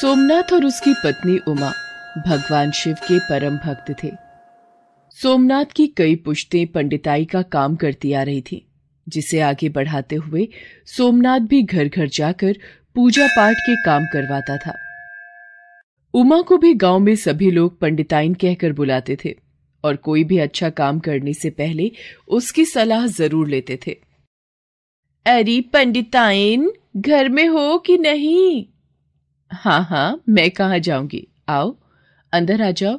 सोमनाथ और उसकी पत्नी उमा भगवान शिव के परम भक्त थे सोमनाथ की कई पुश्तें पंडिताई का काम करती आ रही थी जिसे आगे बढ़ाते हुए सोमनाथ भी घर घर जाकर पूजा पाठ के काम करवाता था उमा को भी गांव में सभी लोग पंडिताइन कहकर बुलाते थे और कोई भी अच्छा काम करने से पहले उसकी सलाह जरूर लेते थे अरे पंडिताइन घर में हो कि नहीं हाँ हाँ मैं कहाँ जाऊंगी आओ अंदर आ जाओ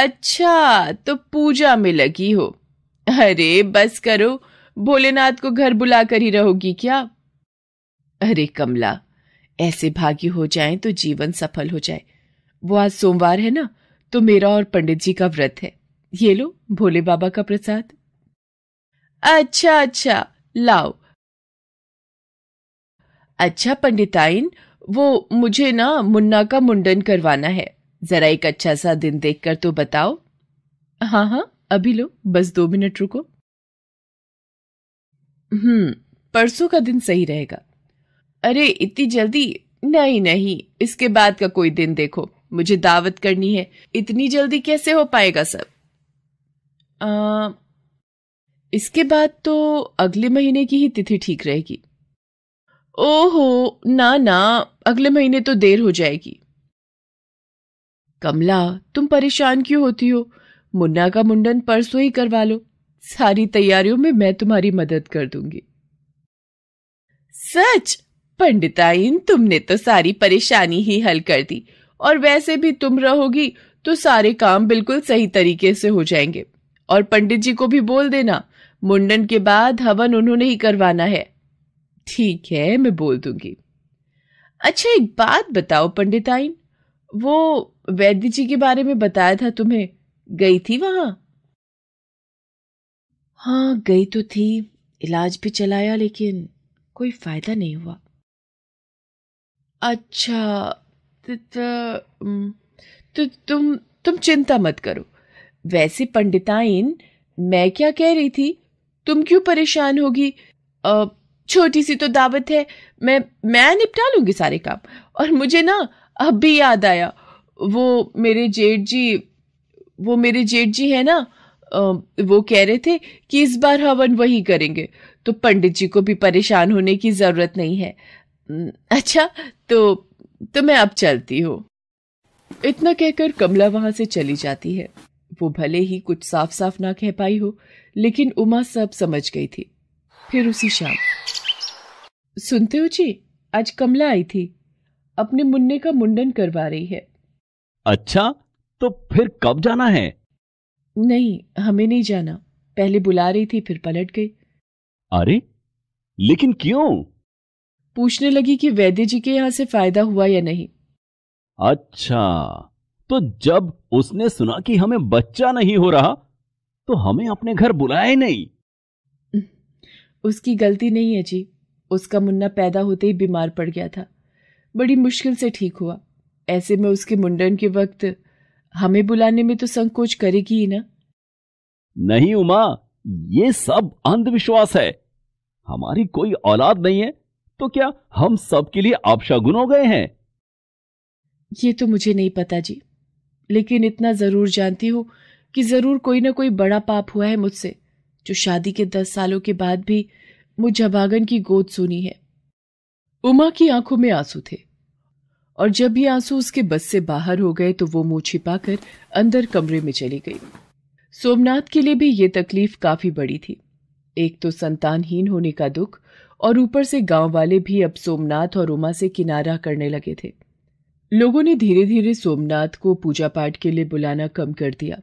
अच्छा तो पूजा में लगी हो अरे बस करो भोलेनाथ को घर बुला कर ही रहोगी क्या अरे कमला ऐसे भागी हो जाए तो जीवन सफल हो जाए वो आज सोमवार है ना तो मेरा और पंडित जी का व्रत है ये लो भोले बाबा का प्रसाद अच्छा अच्छा लाओ अच्छा पंडिताइन वो मुझे ना मुन्ना का मुंडन करवाना है जरा एक अच्छा सा दिन देखकर तो बताओ हाँ हाँ अभी लो बस दो मिनट रुको हम्म परसों का दिन सही रहेगा अरे इतनी जल्दी नहीं नहीं इसके बाद का कोई दिन देखो मुझे दावत करनी है इतनी जल्दी कैसे हो पाएगा सब आ, इसके बाद तो अगले महीने की ही तिथि ठीक रहेगी ओहो ना ना अगले महीने तो देर हो जाएगी कमला तुम परेशान क्यों होती हो मुन्ना का मुंडन परसों ही करवा लो सारी तैयारियों में मैं तुम्हारी मदद कर दूंगी सच पंडिताइन तुमने तो सारी परेशानी ही हल कर दी और वैसे भी तुम रहोगी तो सारे काम बिल्कुल सही तरीके से हो जाएंगे और पंडित जी को भी बोल देना मुंडन के बाद हवन उन्होंने ही करवाना है ठीक है मैं बोल दूंगी अच्छा एक बात बताओ पंडिताइन वो वैद्य जी के बारे में बताया था तुम्हें गई थी वहां हाँ गई तो थी इलाज भी चलाया लेकिन कोई फायदा नहीं हुआ अच्छा तो, तो, तु, तुम तुम चिंता मत करो वैसे पंडिताइन मैं क्या कह रही थी तुम क्यों परेशान होगी छोटी सी तो दावत है मैं मैं निपटा लूंगी सारे काम और मुझे ना अब भी याद आया वो मेरे जेठ जी वो मेरे जेठ जी है ना वो कह रहे थे कि इस बार हवन वही करेंगे तो पंडित जी को भी परेशान होने की ज़रूरत नहीं है अच्छा तो तो मैं अब चलती हूँ इतना कहकर कमला वहां से चली जाती है वो भले ही कुछ साफ साफ ना कह पाई हो लेकिन उमा सब समझ गई थी फिर उसी शाम सुनते हो जी आज कमला आई थी अपने मुन्ने का मुंडन करवा रही है अच्छा तो फिर कब जाना है नहीं हमें नहीं जाना पहले बुला रही थी फिर पलट गई अरे लेकिन क्यों पूछने लगी कि वैद्य जी के यहाँ से फायदा हुआ या नहीं अच्छा तो जब उसने सुना कि हमें बच्चा नहीं हो रहा तो हमें अपने घर बुलाया ही नहीं उसकी गलती नहीं है जी उसका मुन्ना पैदा होते ही बीमार पड़ गया था बड़ी मुश्किल से ठीक हुआ ऐसे में उसके मुंडन के वक्त हमें बुलाने में तो संकोच करेगी ही ना नहीं उमा ये सब अंधविश्वास है हमारी कोई औलाद नहीं है तो क्या हम सबके लिए आपशागुन हो गए हैं ये तो मुझे नहीं पता जी लेकिन इतना जरूर जानती हूँ कि जरूर कोई ना कोई बड़ा पाप हुआ है मुझसे जो शादी के दस सालों के बाद भी मुझ अभागन की गोद सुनी है उमा की आंखों में आंसू थे और जब ये आंसू उसके बस से बाहर हो गए तो वो मुंह छिपाकर अंदर कमरे में चली गई सोमनाथ के लिए भी ये तकलीफ काफी बड़ी थी एक तो संतानहीन होने का दुख और ऊपर से गांव वाले भी अब सोमनाथ और उमा से किनारा करने लगे थे लोगों ने धीरे धीरे सोमनाथ को पूजा पाठ के लिए बुलाना कम कर दिया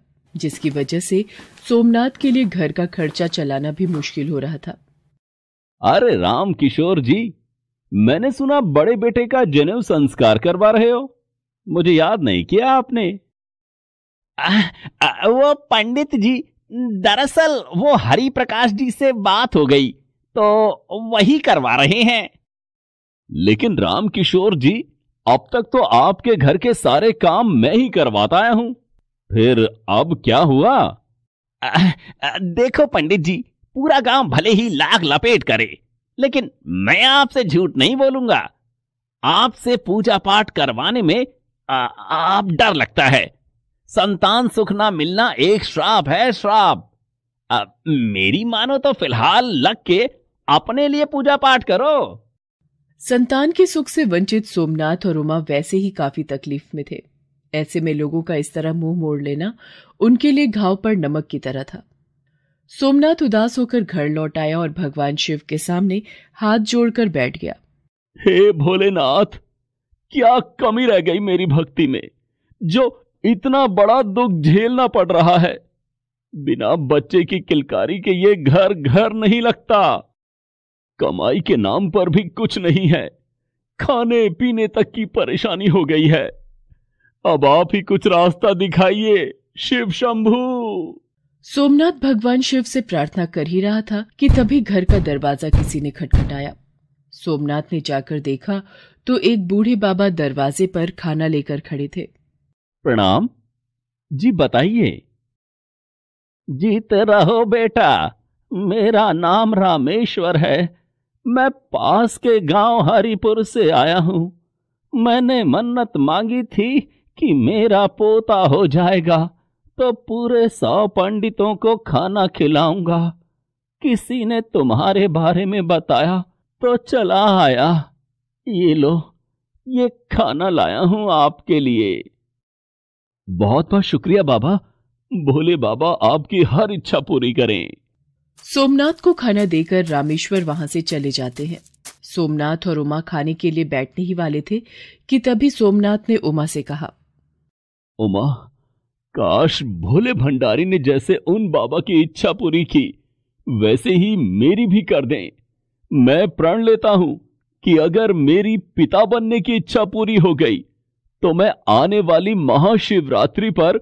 जिसकी वजह से सोमनाथ के लिए घर का खर्चा चलाना भी मुश्किल हो रहा था अरे राम किशोर जी मैंने सुना बड़े बेटे का जनेऊ संस्कार करवा रहे हो मुझे याद नहीं किया आपने आ, आ, वो पंडित जी दरअसल वो हरि प्रकाश जी से बात हो गई तो वही करवा रहे हैं लेकिन राम किशोर जी अब तक तो आपके घर के सारे काम मैं ही करवाता आया हूं फिर अब क्या हुआ आ, देखो पंडित जी पूरा गांव भले ही लाख लपेट करे लेकिन मैं आपसे झूठ नहीं बोलूंगा आपसे पूजा पाठ करवाने में आ, आप डर लगता है संतान सुख ना मिलना एक श्राप है श्राप आ, मेरी मानो तो फिलहाल लग के अपने लिए पूजा पाठ करो संतान के सुख से वंचित सोमनाथ और उमा वैसे ही काफी तकलीफ में थे ऐसे में लोगों का इस तरह मुंह मोड़ लेना उनके लिए घाव पर नमक की तरह था सोमनाथ उदास होकर घर लौट आया और भगवान शिव के सामने हाथ जोड़कर बैठ गया हे भोलेनाथ क्या कमी रह गई मेरी भक्ति में जो इतना बड़ा दुख झेलना पड़ रहा है बिना बच्चे की किलकारी के ये घर घर नहीं लगता कमाई के नाम पर भी कुछ नहीं है खाने पीने तक की परेशानी हो गई है अब आप ही कुछ रास्ता दिखाइए शिव शंभू सोमनाथ भगवान शिव से प्रार्थना कर ही रहा था कि तभी घर का दरवाजा किसी ने खटखटाया सोमनाथ ने जाकर देखा तो एक बूढ़े बाबा दरवाजे पर खाना लेकर खड़े थे प्रणाम जी बताइए जीते रहो बेटा मेरा नाम रामेश्वर है मैं पास के गांव हरिपुर से आया हूँ मैंने मन्नत मांगी थी कि मेरा पोता हो जाएगा तो पूरे सौ पंडितों को खाना खिलाऊंगा किसी ने तुम्हारे बारे में बताया तो चला आया ये लो ये खाना लाया हूं आपके लिए बहुत बहुत शुक्रिया बाबा भोले बाबा आपकी हर इच्छा पूरी करें सोमनाथ को खाना देकर रामेश्वर वहां से चले जाते हैं सोमनाथ और उमा खाने के लिए बैठने ही वाले थे कि तभी सोमनाथ ने उमा से कहा उमा काश भोले भंडारी ने जैसे उन बाबा की इच्छा पूरी की वैसे ही मेरी भी कर दें मैं प्रण लेता हूं कि अगर मेरी पिता बनने की इच्छा पूरी हो गई तो मैं आने वाली महाशिवरात्रि पर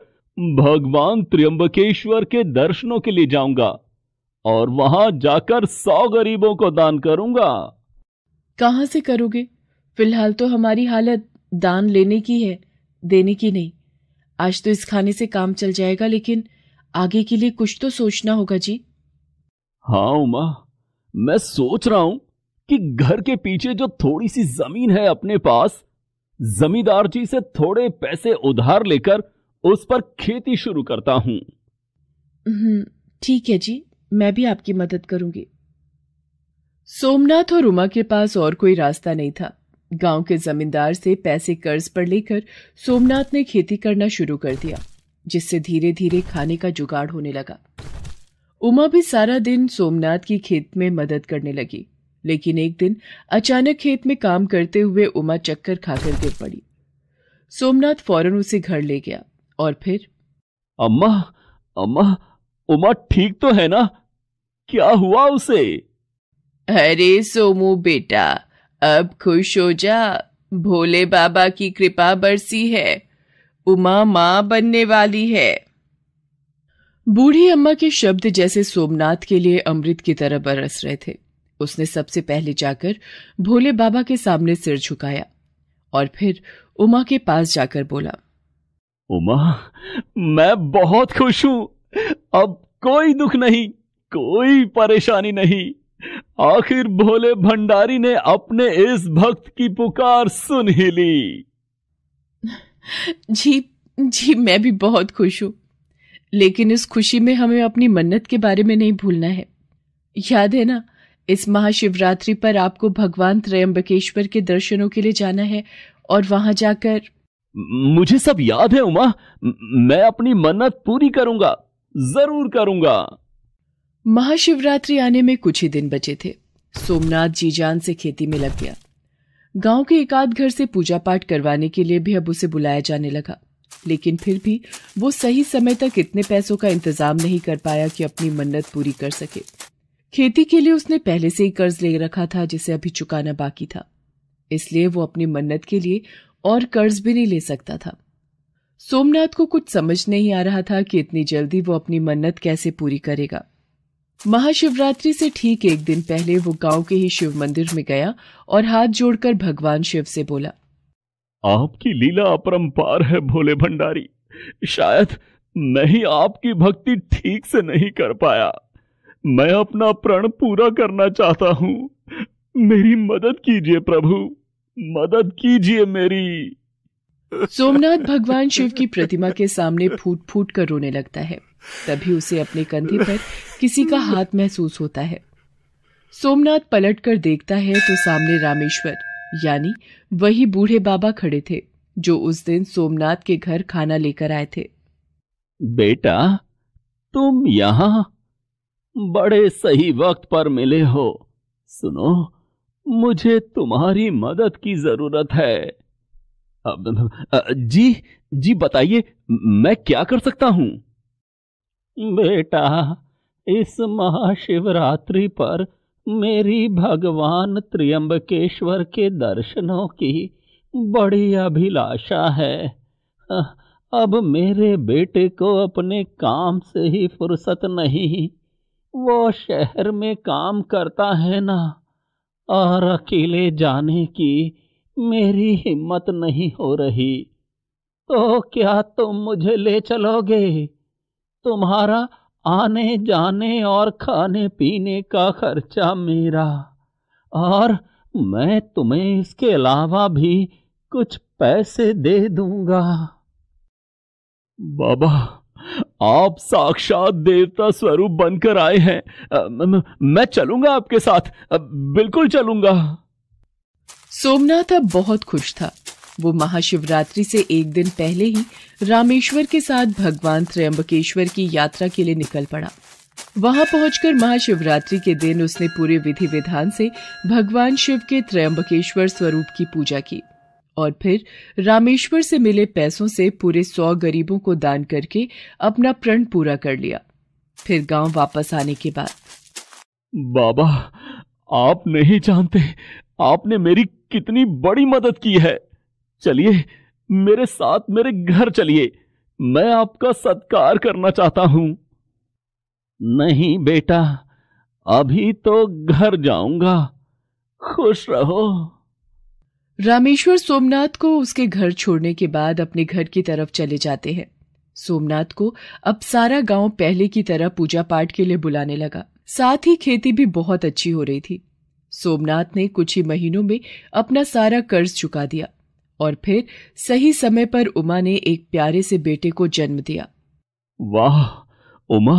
भगवान त्र्यंबकेश्वर के दर्शनों के लिए जाऊंगा और वहां जाकर सौ गरीबों को दान करूंगा कहां से करोगे फिलहाल तो हमारी हालत दान लेने की है देने की नहीं आज तो इस खाने से काम चल जाएगा लेकिन आगे के लिए कुछ तो सोचना होगा जी हाँ उमा मैं सोच रहा हूं कि घर के पीछे जो थोड़ी सी जमीन है अपने पास जमींदार जी से थोड़े पैसे उधार लेकर उस पर खेती शुरू करता हूं हम्म, ठीक है जी मैं भी आपकी मदद करूंगी सोमनाथ और उमा के पास और कोई रास्ता नहीं था गांव के जमींदार से पैसे कर्ज पर लेकर सोमनाथ ने खेती करना शुरू कर दिया जिससे धीरे धीरे खाने का जुगाड़ होने लगा उमा भी सारा दिन सोमनाथ की खेत में मदद करने लगी लेकिन एक दिन अचानक खेत में काम करते हुए उमा चक्कर खाकर गिर पड़ी सोमनाथ फौरन उसे घर ले गया और फिर अम्मा अम्मा उमा ठीक तो है ना क्या हुआ उसे अरे सोमू बेटा अब खुश हो जा भोले बाबा की कृपा बरसी है उमा माँ बनने वाली है बूढ़ी अम्मा के शब्द जैसे सोमनाथ के लिए अमृत की तरह बरस रहे थे उसने सबसे पहले जाकर भोले बाबा के सामने सिर झुकाया और फिर उमा के पास जाकर बोला उमा मैं बहुत खुश हूं अब कोई दुख नहीं कोई परेशानी नहीं आखिर भोले भंडारी ने अपने इस भक्त की पुकार सुन ही ली जी जी मैं भी बहुत खुश हूं लेकिन इस खुशी में हमें अपनी मन्नत के बारे में नहीं भूलना है याद है ना इस महाशिवरात्रि पर आपको भगवान त्रयंबकेश्वर के दर्शनों के लिए जाना है और वहां जाकर मुझे सब याद है उमा मैं अपनी मन्नत पूरी करूंगा जरूर करूंगा महाशिवरात्रि आने में कुछ ही दिन बचे थे सोमनाथ जी जान से खेती में लग गया गांव के एकाध घर से पूजा पाठ करवाने के लिए भी अब उसे बुलाया जाने लगा लेकिन फिर भी वो सही समय तक इतने पैसों का इंतजाम नहीं कर पाया कि अपनी मन्नत पूरी कर सके खेती के लिए उसने पहले से ही कर्ज ले रखा था जिसे अभी चुकाना बाकी था इसलिए वो अपनी मन्नत के लिए और कर्ज भी नहीं ले सकता था सोमनाथ को कुछ समझ नहीं आ रहा था कि इतनी जल्दी वो अपनी मन्नत कैसे पूरी करेगा महाशिवरात्रि से ठीक एक दिन पहले वो गांव के ही शिव मंदिर में गया और हाथ जोड़कर भगवान शिव से बोला आपकी लीला अपरंपार है भोले भंडारी शायद मैं ही आपकी भक्ति ठीक से नहीं कर पाया मैं अपना प्रण पूरा करना चाहता हूँ मेरी मदद कीजिए प्रभु मदद कीजिए मेरी सोमनाथ भगवान शिव की प्रतिमा के सामने फूट फूट कर रोने लगता है तभी उसे अपने कंधे पर किसी का हाथ महसूस होता है सोमनाथ पलट कर देखता है तो सामने रामेश्वर यानी वही बूढ़े बाबा खड़े थे जो उस दिन सोमनाथ के घर खाना लेकर आए थे बेटा तुम यहाँ बड़े सही वक्त पर मिले हो सुनो मुझे तुम्हारी मदद की जरूरत है जी जी बताइए मैं क्या कर सकता हूं बेटा इस महाशिवरात्रि पर मेरी भगवान त्र्यंबकेश्वर के दर्शनों की बड़ी अभिलाषा है अब मेरे बेटे को अपने काम से ही फुर्सत नहीं वो शहर में काम करता है ना और अकेले जाने की मेरी हिम्मत नहीं हो रही तो क्या तुम मुझे ले चलोगे तुम्हारा आने जाने और खाने पीने का खर्चा मेरा और मैं तुम्हें इसके अलावा भी कुछ पैसे दे दूंगा बाबा आप साक्षात देवता स्वरूप बनकर आए हैं मैं चलूंगा आपके साथ बिल्कुल चलूंगा सोमनाथ अब बहुत खुश था वो महाशिवरात्रि से एक दिन पहले ही रामेश्वर के साथ भगवान त्रयंबकेश्वर की यात्रा के लिए निकल पड़ा वहां पहुंचकर महाशिवरात्रि के दिन उसने पूरे विधि विधान से भगवान शिव के त्रयंबकेश्वर स्वरूप की पूजा की और फिर रामेश्वर से मिले पैसों से पूरे सौ गरीबों को दान करके अपना प्रण पूरा कर लिया फिर गांव वापस आने के बाद बाबा आप नहीं जानते आपने मेरी कितनी बड़ी मदद की है चलिए मेरे साथ मेरे घर चलिए मैं आपका सत्कार करना चाहता हूं नहीं बेटा अभी तो घर जाऊंगा खुश रहो रामेश्वर सोमनाथ को उसके घर छोड़ने के बाद अपने घर की तरफ चले जाते हैं सोमनाथ को अब सारा गांव पहले की तरह पूजा पाठ के लिए बुलाने लगा साथ ही खेती भी बहुत अच्छी हो रही थी सोमनाथ ने कुछ ही महीनों में अपना सारा कर्ज चुका दिया और फिर सही समय पर उमा ने एक प्यारे से बेटे को जन्म दिया वाह उमा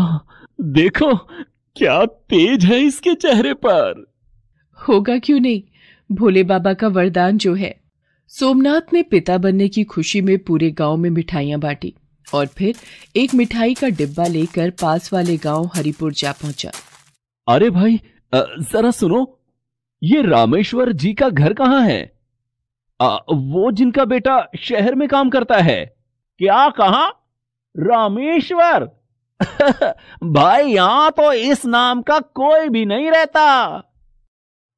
देखो क्या तेज है इसके चेहरे पर होगा क्यों नहीं भोले बाबा का वरदान जो है सोमनाथ ने पिता बनने की खुशी में पूरे गांव में मिठाइयां बांटी और फिर एक मिठाई का डिब्बा लेकर पास वाले गांव हरिपुर जा पहुंचा अरे भाई जरा सुनो ये रामेश्वर जी का घर कहां है आ, वो जिनका बेटा शहर में काम करता है क्या कहा रामेश्वर भाई यहां तो इस नाम का कोई भी नहीं रहता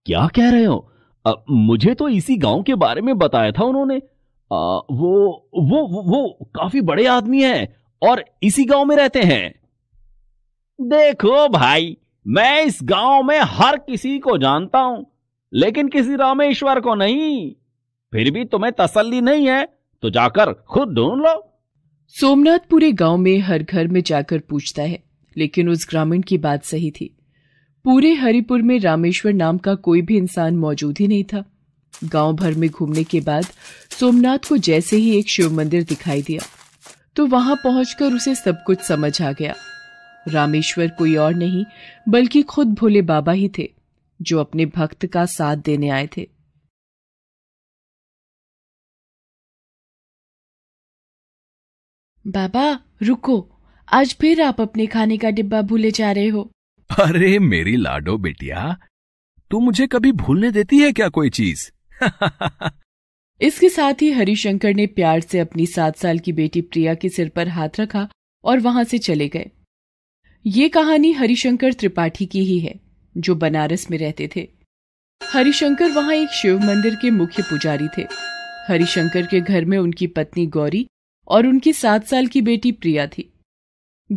क्या कह रहे हो आ, मुझे तो इसी गांव के बारे में बताया था उन्होंने आ, वो वो वो, वो काफी बड़े आदमी हैं और इसी गांव में रहते हैं देखो भाई मैं इस गांव में हर किसी को जानता हूं लेकिन किसी रामेश्वर को नहीं फिर भी तुम्हें तसल्ली नहीं है तो जाकर खुद ढूंढ लो सोमनाथ पूरे गांव में हर घर में जाकर पूछता है लेकिन उस ग्रामीण की बात सही थी पूरे हरिपुर में रामेश्वर नाम का कोई भी इंसान मौजूद ही नहीं था गांव भर में घूमने के बाद सोमनाथ को जैसे ही एक शिव मंदिर दिखाई दिया तो वहां पहुंचकर उसे सब कुछ समझ आ गया रामेश्वर कोई और नहीं बल्कि खुद भोले बाबा ही थे जो अपने भक्त का साथ देने आए थे बाबा रुको आज फिर आप अपने खाने का डिब्बा भूले जा रहे हो अरे मेरी लाडो बेटिया तू मुझे कभी भूलने देती है क्या कोई चीज इसके साथ ही हरिशंकर ने प्यार से अपनी सात साल की बेटी प्रिया के सिर पर हाथ रखा और वहां से चले गए ये कहानी हरिशंकर त्रिपाठी की ही है जो बनारस में रहते थे हरिशंकर वहां एक शिव मंदिर के मुख्य पुजारी थे हरिशंकर के घर में उनकी पत्नी गौरी और उनकी सात साल की बेटी प्रिया थी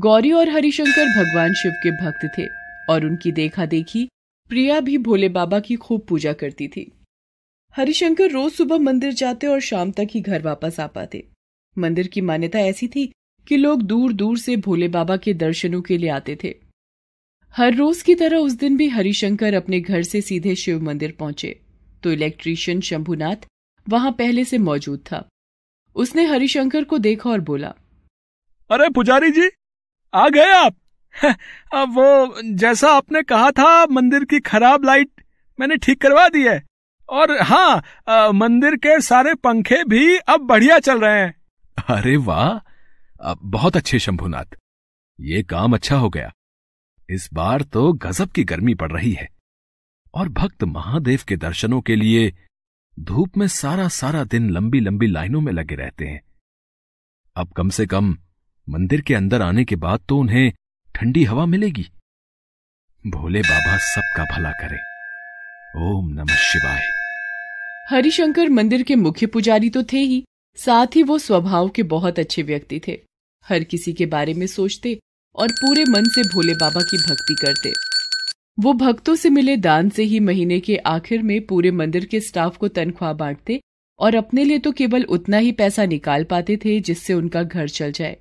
गौरी और हरिशंकर भगवान शिव के भक्त थे और उनकी देखा देखी प्रिया भी भोले बाबा की खूब पूजा करती थी हरिशंकर रोज सुबह मंदिर जाते और शाम तक ही घर वापस आ पाते मंदिर की मान्यता ऐसी थी कि लोग दूर दूर से भोले बाबा के दर्शनों के लिए आते थे हर रोज की तरह उस दिन भी हरिशंकर अपने घर से सीधे शिव मंदिर पहुंचे तो इलेक्ट्रीशियन शंभुनाथ वहां पहले से मौजूद था उसने हरिशंकर को देखा और बोला अरे पुजारी जी आ गए आप अब वो जैसा आपने कहा था मंदिर की खराब लाइट मैंने ठीक करवा दी है और हाँ आ, मंदिर के सारे पंखे भी अब बढ़िया चल रहे हैं अरे वाह बहुत अच्छे शंभुनाथ ये काम अच्छा हो गया इस बार तो गजब की गर्मी पड़ रही है और भक्त महादेव के दर्शनों के लिए धूप में सारा सारा दिन लंबी लंबी लाइनों में लगे रहते हैं अब कम से कम मंदिर के अंदर आने के बाद तो उन्हें ठंडी हवा मिलेगी भोले बाबा सबका भला करे ओम नमः शिवाय हरिशंकर मंदिर के मुख्य पुजारी तो थे ही साथ ही वो स्वभाव के बहुत अच्छे व्यक्ति थे हर किसी के बारे में सोचते और पूरे मन से भोले बाबा की भक्ति करते वो भक्तों से मिले दान से ही महीने के आखिर में पूरे मंदिर के स्टाफ को तनख्वाह बांटते और अपने लिए तो केवल उतना ही पैसा निकाल पाते थे जिससे उनका घर चल जाए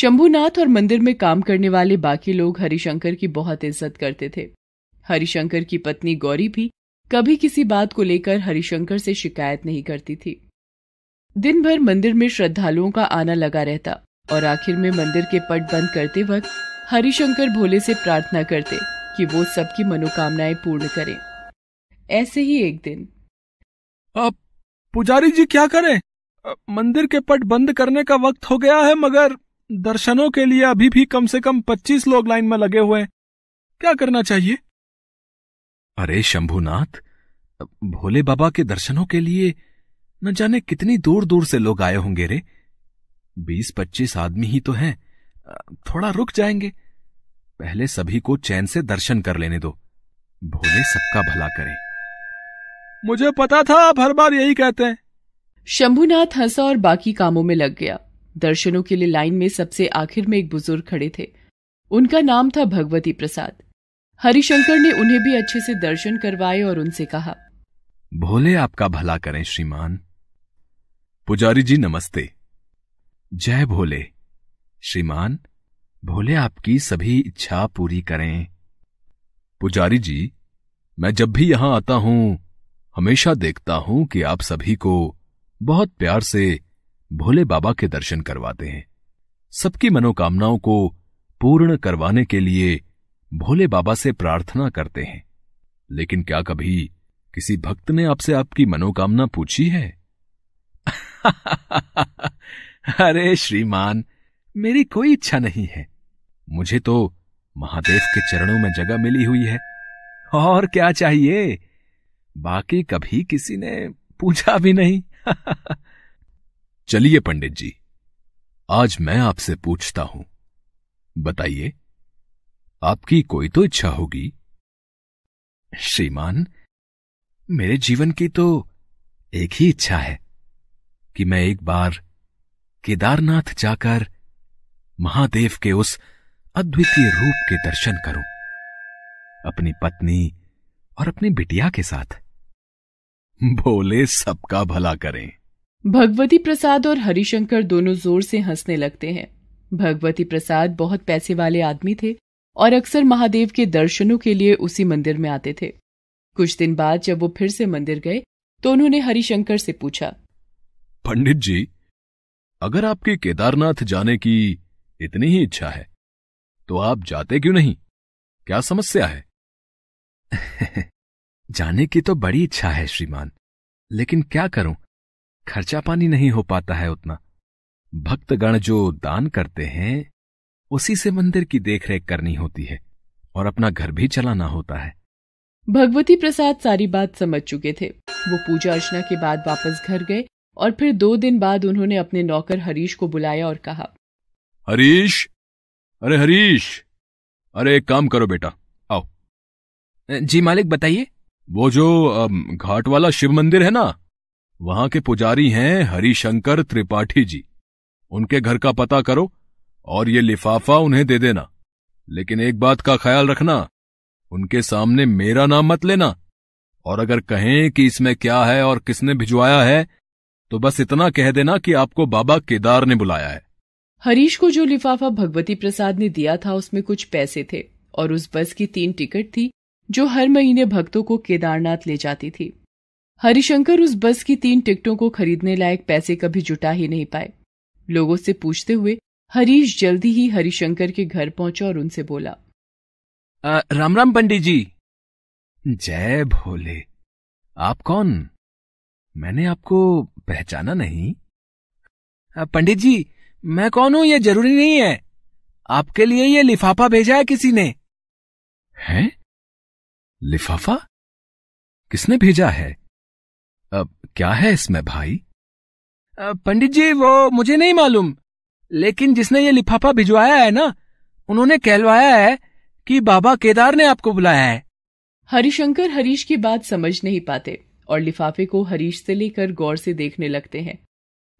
शंभुनाथ और मंदिर में काम करने वाले बाकी लोग हरिशंकर की बहुत इज्जत करते थे हरिशंकर की पत्नी गौरी भी कभी किसी बात को लेकर हरिशंकर से शिकायत नहीं करती थी दिन भर मंदिर में श्रद्धालुओं का आना लगा रहता और आखिर में मंदिर के पट बंद करते वक्त हरिशंकर भोले से प्रार्थना करते कि वो सबकी मनोकामनाएं पूर्ण करें ऐसे ही एक दिन अब पुजारी जी क्या करें मंदिर के पट बंद करने का वक्त हो गया है मगर दर्शनों के लिए अभी भी कम से कम पच्चीस लोग लाइन में लगे हुए हैं क्या करना चाहिए अरे शंभुनाथ भोले बाबा के दर्शनों के लिए न जाने कितनी दूर दूर से लोग आए होंगे रे बीस पच्चीस आदमी ही तो हैं थोड़ा रुक जाएंगे पहले सभी को चैन से दर्शन कर लेने दो भोले सबका भला करे मुझे पता था आप हर बार यही कहते हैं शंभुनाथ हंसा और बाकी कामों में लग गया दर्शनों के लिए लाइन में सबसे आखिर में एक बुजुर्ग खड़े थे उनका नाम था भगवती प्रसाद हरिशंकर ने उन्हें भी अच्छे से दर्शन करवाए और उनसे कहा भोले आपका भला करें श्रीमान पुजारी जी नमस्ते जय भोले श्रीमान भोले आपकी सभी इच्छा पूरी करें पुजारी जी मैं जब भी यहां आता हूं हमेशा देखता हूं कि आप सभी को बहुत प्यार से भोले बाबा के दर्शन करवाते हैं सबकी मनोकामनाओं को पूर्ण करवाने के लिए भोले बाबा से प्रार्थना करते हैं लेकिन क्या कभी किसी भक्त ने आपसे आपकी मनोकामना पूछी है अरे श्रीमान मेरी कोई इच्छा नहीं है मुझे तो महादेव के चरणों में जगह मिली हुई है और क्या चाहिए बाकी कभी किसी ने पूछा भी नहीं चलिए पंडित जी आज मैं आपसे पूछता हूं बताइए आपकी कोई तो इच्छा होगी श्रीमान मेरे जीवन की तो एक ही इच्छा है कि मैं एक बार केदारनाथ जाकर महादेव के उस अद्वितीय रूप के दर्शन करूं अपनी पत्नी और अपनी बिटिया के साथ भोले सबका भला करें भगवती प्रसाद और हरिशंकर दोनों जोर से हंसने लगते हैं भगवती प्रसाद बहुत पैसे वाले आदमी थे और अक्सर महादेव के दर्शनों के लिए उसी मंदिर में आते थे कुछ दिन बाद जब वो फिर से मंदिर गए तो उन्होंने हरिशंकर से पूछा पंडित जी अगर आपके केदारनाथ जाने की इतनी ही इच्छा है तो आप जाते क्यों नहीं क्या समस्या है जाने की तो बड़ी इच्छा है श्रीमान लेकिन क्या करूं खर्चा पानी नहीं हो पाता है उतना भक्तगण जो दान करते हैं उसी से मंदिर की देखरेख करनी होती है और अपना घर भी चलाना होता है भगवती प्रसाद सारी बात समझ चुके थे वो पूजा अर्चना के बाद वापस घर गए और फिर दो दिन बाद उन्होंने अपने नौकर हरीश को बुलाया और कहा हरीश अरे हरीश अरे एक काम करो बेटा आओ जी मालिक बताइए वो जो घाट वाला शिव मंदिर है ना वहां के पुजारी हैं हरिशंकर त्रिपाठी जी उनके घर का पता करो और ये लिफाफा उन्हें दे देना लेकिन एक बात का ख्याल रखना उनके सामने मेरा नाम मत लेना और अगर कहें कि इसमें क्या है और किसने भिजवाया है तो बस इतना कह देना कि आपको बाबा केदार ने बुलाया है हरीश को जो लिफाफा भगवती प्रसाद ने दिया था उसमें कुछ पैसे थे और उस बस की तीन टिकट थी जो हर महीने भक्तों को केदारनाथ ले जाती थी हरिशंकर उस बस की तीन टिकटों को खरीदने लायक पैसे कभी जुटा ही नहीं पाए लोगों से पूछते हुए हरीश जल्दी ही हरिशंकर के घर पहुंचा और उनसे बोला आ, राम राम पंडित जी जय भोले आप कौन मैंने आपको पहचाना नहीं पंडित जी मैं कौन हूं ये जरूरी नहीं है आपके लिए ये लिफाफा भेजा है किसी ने है लिफाफा किसने भेजा है अब क्या है इसमें भाई पंडित जी वो मुझे नहीं मालूम लेकिन जिसने ये लिफाफा भिजवाया है ना उन्होंने कहलवाया है कि बाबा केदार ने आपको बुलाया है हरिशंकर हरीश की बात समझ नहीं पाते और लिफाफे को हरीश से लेकर गौर से देखने लगते हैं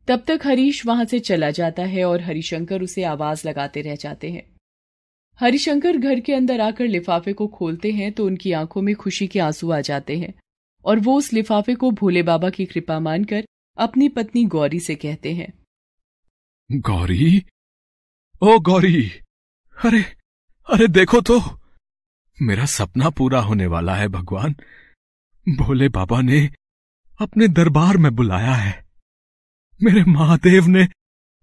तब तक हरीश वहां से चला जाता है और हरिशंकर उसे आवाज लगाते रह जाते हैं हरिशंकर घर के अंदर आकर लिफाफे को खोलते हैं तो उनकी आंखों में खुशी के आंसू आ जाते हैं और वो उस लिफाफे को भोले बाबा की कृपा मानकर अपनी पत्नी गौरी से कहते हैं गौरी ओ गौरी अरे अरे देखो तो मेरा सपना पूरा होने वाला है भगवान भोले बाबा ने अपने दरबार में बुलाया है मेरे महादेव ने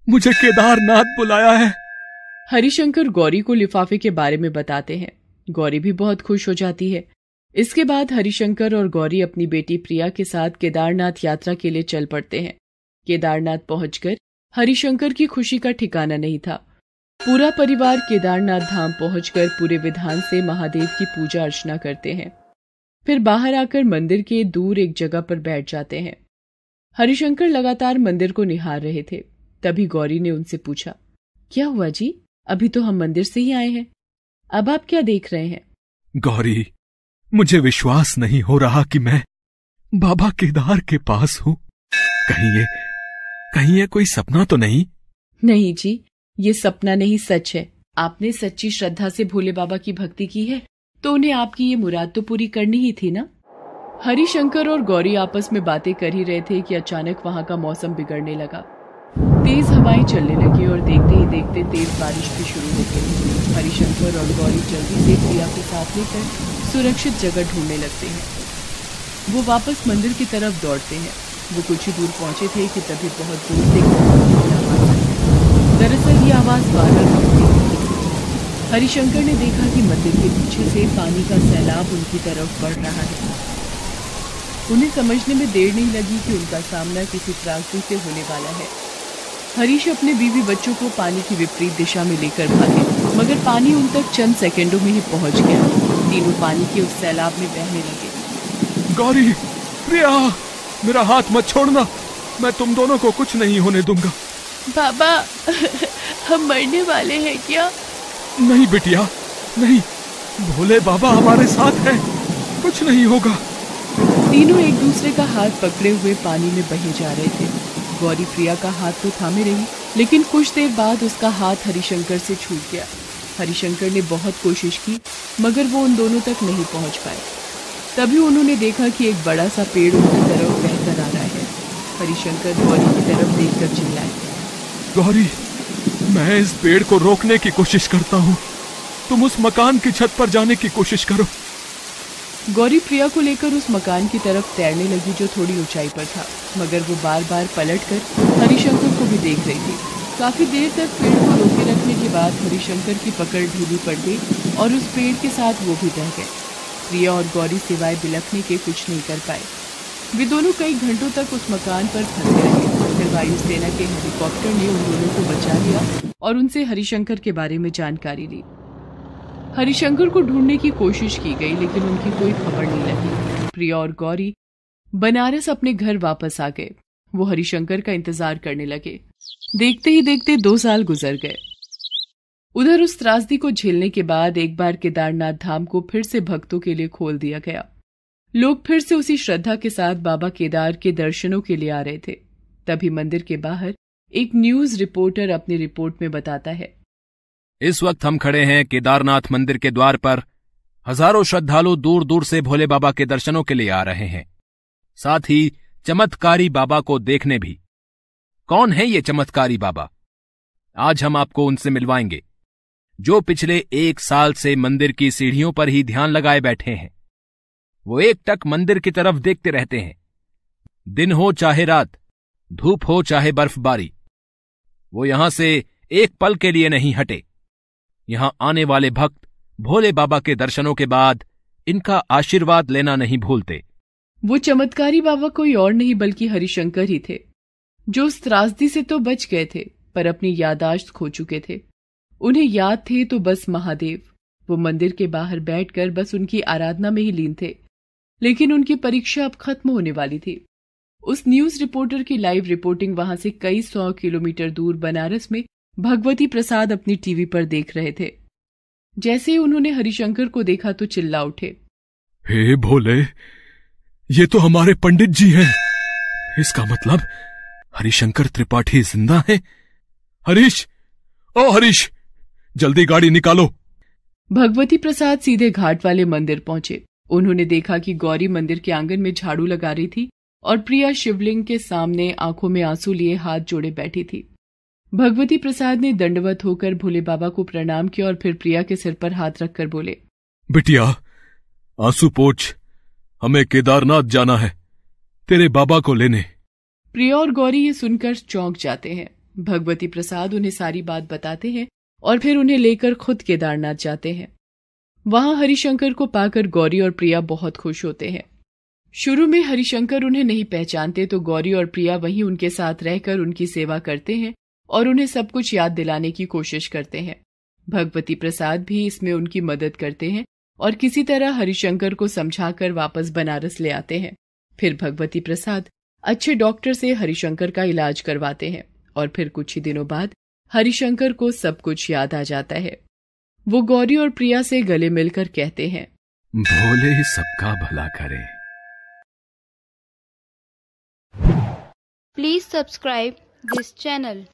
मुझे केदारनाथ बुलाया है हरिशंकर गौरी को लिफाफे के बारे में बताते हैं गौरी भी बहुत खुश हो जाती है इसके बाद हरिशंकर और गौरी अपनी बेटी प्रिया के साथ केदारनाथ यात्रा के लिए चल पड़ते हैं केदारनाथ पहुंचकर हरिशंकर की खुशी का ठिकाना नहीं था पूरा परिवार केदारनाथ धाम पहुंचकर पूरे विधान से महादेव की पूजा अर्चना करते हैं फिर बाहर आकर मंदिर के दूर एक जगह पर बैठ जाते हैं हरिशंकर लगातार मंदिर को निहार रहे थे तभी गौरी ने उनसे पूछा क्या हुआ जी अभी तो हम मंदिर से ही आए हैं अब आप क्या देख रहे हैं गौरी मुझे विश्वास नहीं हो रहा कि मैं बाबा केदार के पास हूँ कहीं ये कहीं ये कोई सपना तो नहीं नहीं जी ये सपना नहीं सच है आपने सच्ची श्रद्धा से भोले बाबा की भक्ति की है तो उन्हें आपकी ये मुराद तो पूरी करनी ही थी ना हरिशंकर और गौरी आपस में बातें कर ही रहे थे कि अचानक वहाँ का मौसम बिगड़ने लगा तेज हवाएं चलने लगी और देखते ही देखते तेज बारिश भी शुरू हो गई हरिशंकर और गौरी जल्दी से प्रिया को साथ लेकर सुरक्षित जगह ढूंढने लगते हैं वो वापस मंदिर की तरफ दौड़ते हैं वो कुछ ही दूर पहुंचे थे कि तभी बहुत दूर से दरअसल ये आवाज़ बारह हरिशंकर ने देखा कि मंदिर के पीछे से पानी का सैलाब उनकी तरफ बढ़ रहा है उन्हें समझने में देर नहीं लगी कि उनका सामना किसी त्रासदी से होने वाला है हरीश अपने बीवी बच्चों को पानी की विपरीत दिशा में लेकर भागे मगर पानी उन तक चंद सेकंडों में ही पहुंच गया तीनों पानी के उस सैलाब में बहने लगे गौरी प्रिया मेरा हाथ मत छोड़ना मैं तुम दोनों को कुछ नहीं होने दूंगा बाबा हम मरने वाले हैं क्या नहीं बिटिया नहीं भोले बाबा हमारे साथ हैं कुछ नहीं होगा तीनों एक दूसरे का हाथ पकड़े हुए पानी में बहे जा रहे थे गौरी प्रिया का हाथ तो थामे रही लेकिन कुछ देर बाद उसका हाथ हरिशंकर से छूट गया हरिशंकर ने बहुत कोशिश की मगर वो उन दोनों तक नहीं पहुंच पाए तभी उन्होंने देखा कि एक बड़ा सा पेड़ उनकी तरफ बहकर आ रहा है हरिशंकर गौरी की तरफ देखकर चिल्लाए गौरी मैं इस पेड़ को रोकने की कोशिश करता हूँ तुम उस मकान की छत पर जाने की कोशिश करो गौरी प्रिया को लेकर उस मकान की तरफ तैरने लगी जो थोड़ी ऊंचाई पर था मगर वो बार बार पलट कर हरिशंकर को भी देख रही थी काफी देर तक पेड़ को रोके रखने के बाद हरिशंकर की पकड़ ढीली पड़ गई और उस पेड़ के साथ वो भी बह गए प्रिया और गौरी सिवाय बिलखने के कुछ नहीं कर पाए वे दोनों कई घंटों तक उस मकान पर फंस गए वायुसेना के हेलीकॉप्टर ने उन दोनों को बचा लिया और उनसे हरिशंकर के बारे में जानकारी ली हरिशंकर को ढूंढने की कोशिश की गई लेकिन उनकी कोई खबर नहीं लगी प्रिया और गौरी बनारस अपने घर वापस आ गए वो हरिशंकर का इंतजार करने लगे देखते ही देखते दो साल गुजर गए उधर उस त्रासदी को झेलने के बाद एक बार केदारनाथ धाम को फिर से भक्तों के लिए खोल दिया गया लोग फिर से उसी श्रद्धा के साथ बाबा केदार के दर्शनों के लिए आ रहे थे तभी मंदिर के बाहर एक न्यूज रिपोर्टर अपनी रिपोर्ट में बताता है इस वक्त हम खड़े हैं केदारनाथ मंदिर के द्वार पर हजारों श्रद्धालु दूर दूर से भोले बाबा के दर्शनों के लिए आ रहे हैं साथ ही चमत्कारी बाबा को देखने भी कौन है ये चमत्कारी बाबा आज हम आपको उनसे मिलवाएंगे जो पिछले एक साल से मंदिर की सीढ़ियों पर ही ध्यान लगाए बैठे हैं वो एक टक मंदिर की तरफ देखते रहते हैं दिन हो चाहे रात धूप हो चाहे बर्फबारी वो यहां से एक पल के लिए नहीं हटे यहां आने वाले भक्त भोले बाबा के दर्शनों के बाद इनका आशीर्वाद लेना नहीं भूलते वो चमत्कारी बाबा कोई और नहीं बल्कि हरिशंकर ही थे जो उस त्रासदी से तो बच गए थे पर अपनी यादाश्त खो चुके थे उन्हें याद थे तो बस महादेव वो मंदिर के बाहर बैठकर बस उनकी आराधना में ही लीन थे लेकिन उनकी परीक्षा अब खत्म होने वाली थी उस न्यूज रिपोर्टर की लाइव रिपोर्टिंग वहां से कई सौ किलोमीटर दूर बनारस में भगवती प्रसाद अपनी टीवी पर देख रहे थे जैसे ही उन्होंने हरिशंकर को देखा तो चिल्ला उठे हे भोले ये तो हमारे पंडित जी हैं इसका मतलब हरिशंकर त्रिपाठी जिंदा है हरीश ओ हरीश जल्दी गाड़ी निकालो भगवती प्रसाद सीधे घाट वाले मंदिर पहुंचे उन्होंने देखा कि गौरी मंदिर के आंगन में झाड़ू लगा रही थी और प्रिया शिवलिंग के सामने आंखों में आंसू लिए हाथ जोड़े बैठी थी भगवती प्रसाद ने दंडवत होकर भोले बाबा को प्रणाम किया और फिर प्रिया के सिर पर हाथ रखकर बोले बिटिया आंसू पोछ हमें केदारनाथ जाना है तेरे बाबा को लेने प्रिया और गौरी ये सुनकर चौंक जाते हैं भगवती प्रसाद उन्हें सारी बात बताते हैं और फिर उन्हें लेकर खुद केदारनाथ जाते हैं वहां हरिशंकर को पाकर गौरी और प्रिया बहुत खुश होते हैं शुरू में हरिशंकर उन्हें नहीं पहचानते तो गौरी और प्रिया वहीं उनके साथ रहकर उनकी सेवा करते हैं और उन्हें सब कुछ याद दिलाने की कोशिश करते हैं भगवती प्रसाद भी इसमें उनकी मदद करते हैं और किसी तरह हरिशंकर को समझाकर वापस बनारस ले आते हैं फिर भगवती प्रसाद अच्छे डॉक्टर से हरिशंकर का इलाज करवाते हैं और फिर कुछ ही दिनों बाद हरिशंकर को सब कुछ याद आ जाता है वो गौरी और प्रिया से गले मिलकर कहते हैं भोले सबका भला करें Please subscribe this channel.